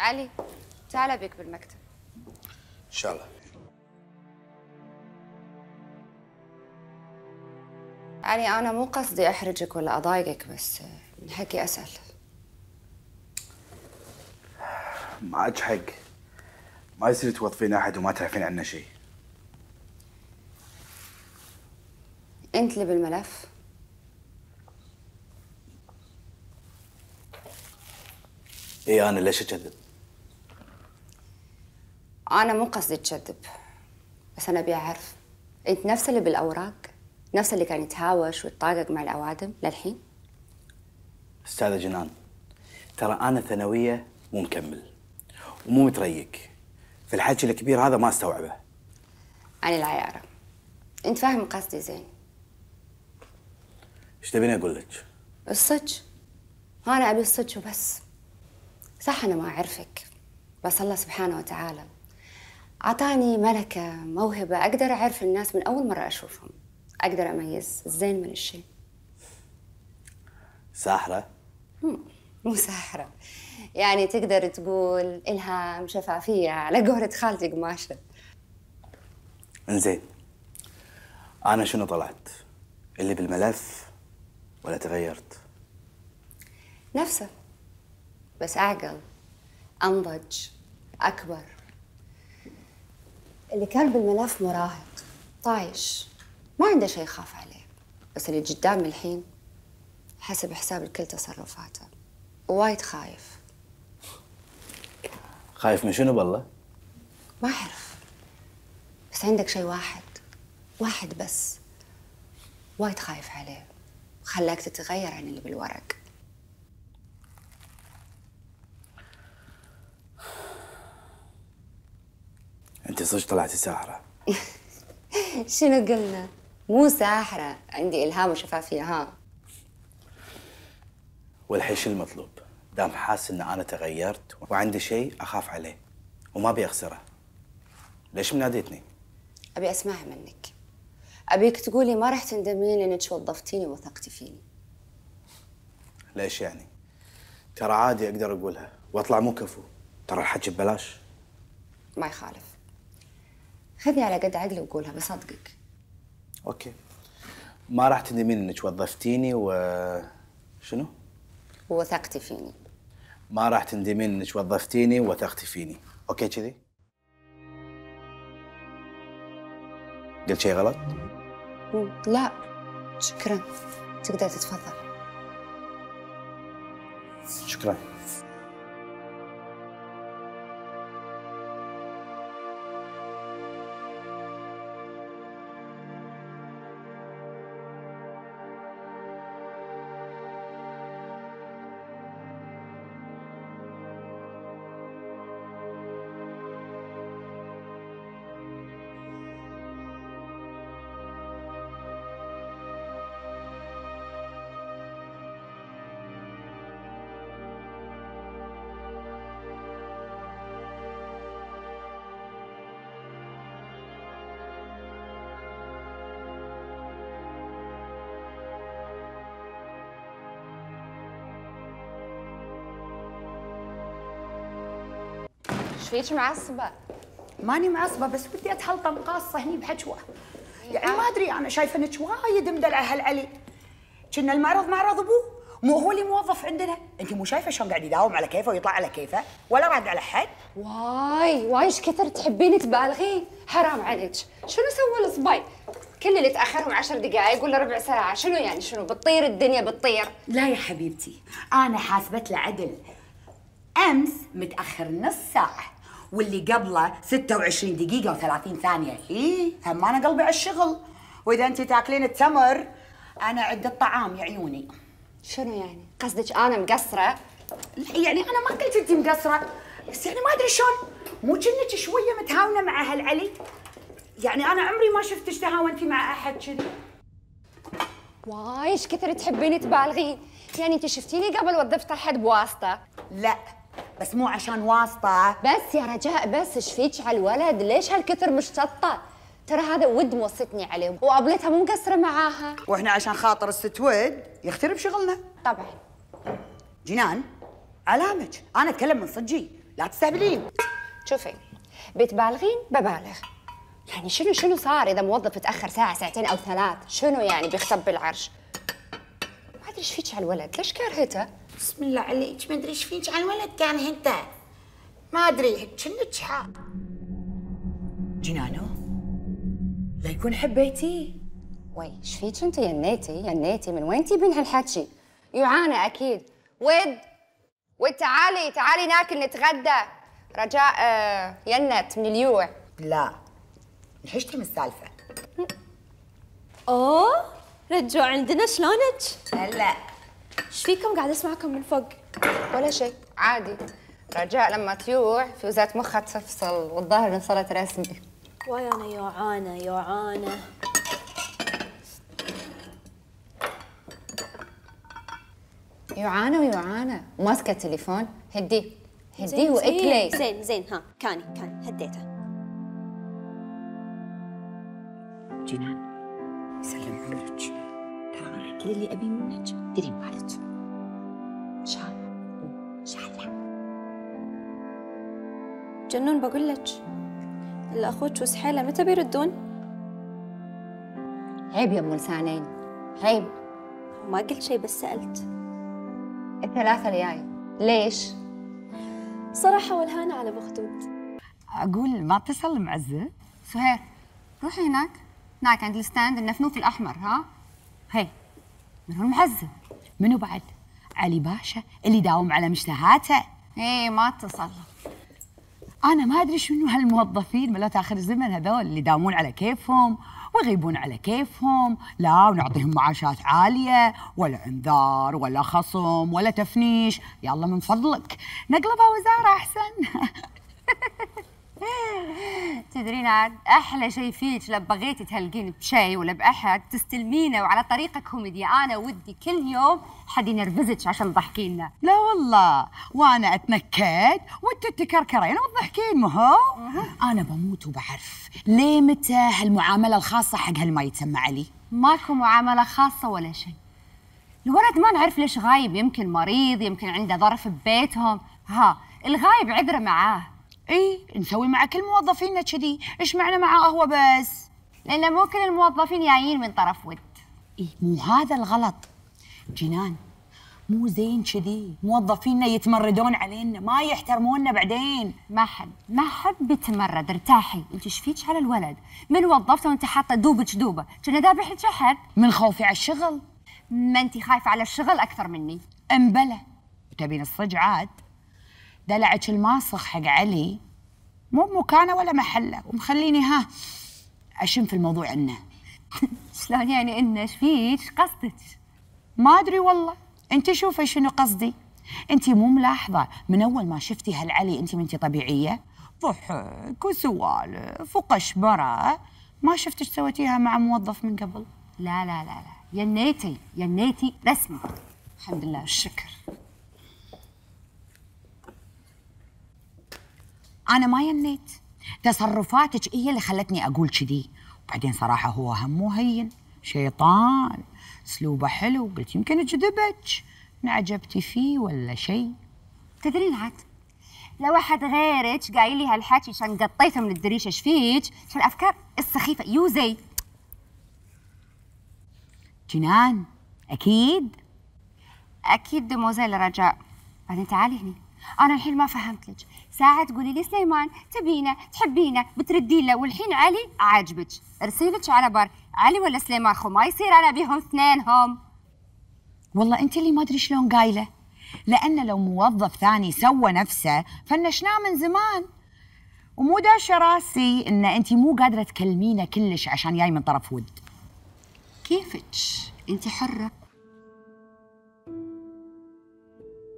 علي تعال بك بالمكتب ان شاء الله علي انا مو قصدي احرجك ولا اضايقك بس الحكي اسهل اسال معك حق ما يصير توظفين احد وما تعرفين عنه شيء انت اللي بالملف اي انا ليش اكذب انا مو قصدي تكذب بس انا ابي اعرف انت نفس اللي بالاوراق نفس اللي كان يتهاوش ويتطاقق مع الاوادم للحين استاذه جنان ترى انا ثانويه مو مكمل ومو متريق في الحكي الكبير هذا ما استوعبه عن العيارة انت فاهم قصدي زين ايش تبيني اقول لك الصج انا ابي الصج وبس صح انا ما اعرفك بس الله سبحانه وتعالى أعطاني ملكة موهبة أقدر أعرف الناس من أول مرة أشوفهم أقدر أميز الزين من الشيء ساحرة؟ مو ساحرة يعني تقدر تقول إلهام شفافية على قولة خالتي قماشة انزين أنا شنو طلعت؟ اللي بالملف ولا تغيرت؟ نفسه بس أعقل أنضج أكبر اللي كان بالملف مراهق طايش ما عنده شيء يخاف عليه بس اللي قدام الحين حسب حساب الكل تصرفاته وايد خايف خايف من شنو بالله؟ ما اعرف بس عندك شيء واحد واحد بس وايد خايف عليه خلاك تتغير عن اللي بالورق انت صج طلعتي ساحره شنو قلنا؟ مو ساحره عندي الهام وشفافيه ها والحين شو المطلوب؟ دام حاسس ان انا تغيرت وعندي شيء اخاف عليه وما ابي اخسره ليش مناديتني؟ ابي اسمعها منك ابيك تقولي ما راح تندمين لانك وظفتيني ووثقتي فيني ليش يعني؟ ترى عادي اقدر اقولها واطلع مو كفو ترى الحكي ببلاش ما يخالف خذي على قد عقلي وقولها بصدقك اوكي ما راح تندمين انك وظفتيني و شنو؟ وثقتي فيني ما راح تندمين انك وظفتيني وثقتي فيني اوكي كذي؟ قلت شيء غلط؟ لا شكرا تقدر تتفضل شكرا فيك معصبه ماني معصبه بس بدي اتحلطم قاصه هني بحجوه إيه، يعني آه. ما ادري انا شايفه انك وايد مدلعه هالعلي كنا المعرض معرض ابوه مو هو اللي موظف عندنا انت مو شايفه شلون قاعد يداوم على كيفه ويطلع على كيفه ولا رد على حد واي واي ايش كثر تحبين تبالغين حرام عليك شنو سوى الصبي كل اللي تاخرهم عشر دقائق ولا ربع ساعه شنو يعني شنو بتطير الدنيا بتطير لا يا حبيبتي انا حاسبت له عدل امس متاخر نص ساعه واللي قبله 26 دقيقة و30 ثانية هي إيه، هم أنا قلبي على الشغل وإذا أنت تاكلين التمر أنا عدة طعام يا عيوني شنو يعني؟ قصدك أنا مقصرة؟ لا يعني أنا ما قلت أنت مقصرة بس يعني ما أدري شلون مو كأنك شوية متهاونة مع هالعلي يعني أنا عمري ما شفتك تهاونتي مع أحد كذي وايش كثر تحبين تبالغين يعني انت شفتيني قبل وظفت احد بواسطه لا بس مو عشان واسطه بس يا رجاء بس ايش فيك على الولد ليش هالكثر مشتطه ترى هذا ود موصتني عليه وابلتها مو مقصره معاها واحنا عشان خاطر الست ود يخترب شغلنا طبعا جنان علامك انا اتكلم من صدقي لا تستهبلين شوفي بتبالغين ببالغ يعني شنو شنو صار اذا موظف تاخر ساعه ساعتين او ثلاث شنو يعني بيخطب بالعرش ما ادري ايش فيك على الولد ليش كرهته بسم الله عليك ما ادريش فين عن الولد كان هنتا ما ادري كنت شحال جنانو لا يكون حبيتيه وي ايش فيك انت ينيتي ينيتي من وين تجيبين هالحكي يعانى اكيد ود ود تعالي تعالي ناكل نتغدى رجاء آه، ينت من اليوع لا نحشتي من السالفه اوه رجوع عندنا شلونك هلا ايش فيكم قاعد اسمعكم من فوق ولا شيء عادي رجاء لما تيوع في وزات مخها تفصل والظاهر انفصلت رسمي انا يوعانة يوعانة يوعانة ويوعانة ماسكة التليفون هديه هديه واكلي زين زين ها كاني كان هديته جنان يسلم عمرك ترى انا احكي اللي ابي منك ديري بالك جنون بقول لك الاخوات وسحالة متى بيردون؟ عيب يا ام لسانين عيب ما قلت شيء بس سألت الثلاثة الجاي ليش؟ صراحة والهانة على مخدود أقول ما اتصل معزة سهير روحي هناك هناك عند الستاند النفنوف الأحمر ها هي من هو المعزة منو بعد؟ علي باشا اللي داوم على مشتهاته ايه ما اتصل انا ما ادري شنو هالموظفين ملات اخر الزمن هذول اللي داومون على كيفهم ويغيبون على كيفهم لا ونعطيهم معاشات عالية ولا انذار ولا خصم ولا تفنيش يلا من فضلك نقلبها وزارة أحسن تدرين عاد احلى شيء فيك لو بغيتي تهلقين بشيء ولا باحد تستلمينه وعلى طريقه كوميديا انا ودي كل يوم حد ينرفزك عشان تضحكينا لا والله وانا اتنكد وانتو تكركرين وتضحكين ما هو انا بموت وبعرف ليه متى هالمعامله الخاصه حق هالما يتسمى علي ماكو معامله خاصه ولا شيء الولد ما نعرف ليش غايب يمكن مريض يمكن عنده ظرف ببيتهم ها الغايب عذره معاه اي نسوي مع كل موظفينا كذي ايش معنى مع هو بس لان مو كل الموظفين جايين من طرف ود اي مو هذا الغلط جنان مو زين كذي موظفينا يتمردون علينا ما يحترموننا بعدين ما حد ما حد بيتمرد ارتاحي انت ايش فيك على الولد من وظفته وانت حاطه دوبك دوبه كنا ذابح لك احد من خوفي على الشغل ما انت خايفه على الشغل اكثر مني امبلى تبين الصج عاد دلعك الماسخ حق علي مو بمكانه ولا محله ومخليني ها اشم في الموضوع انه شلون يعني انه ايش فيك قصدك ما ادري والله انت شوفي شنو قصدي انت مو ملاحظه من اول ما شفتي هالعلي انت منتي طبيعيه ضحك وسوالف وقشبره ما شفتك سويتيها مع موظف من قبل لا لا لا لا ينيتي ينيتي رسمي الحمد لله الشكر انا ما ينيت تصرفاتك هي اللي خلتني اقول كذي وبعدين صراحه هو هم مو هين شيطان اسلوبه حلو قلت يمكن كذبك انعجبتي فيه ولا شيء تدرين عاد لو احد غيرك قايل لي هالحكي عشان قطيته من الدريشه ايش فيك؟ عشان الافكار السخيفه يوزي جنان اكيد اكيد دموزيل رجاء بعدين تعالي هني انا الحين ما فهمت لك ساعه تقولي لي سليمان تبينه تحبينه بتردين له والحين علي عاجبك ارسلك على بر علي ولا سليمان خو ما يصير انا بيهم اثنينهم والله انت اللي ما ادري شلون قايله لان لو موظف ثاني سوى نفسه فنشناه من زمان ومو داشه راسي ان انت مو قادره تكلمينه كلش عشان جاي من طرف ود كيفك انت حره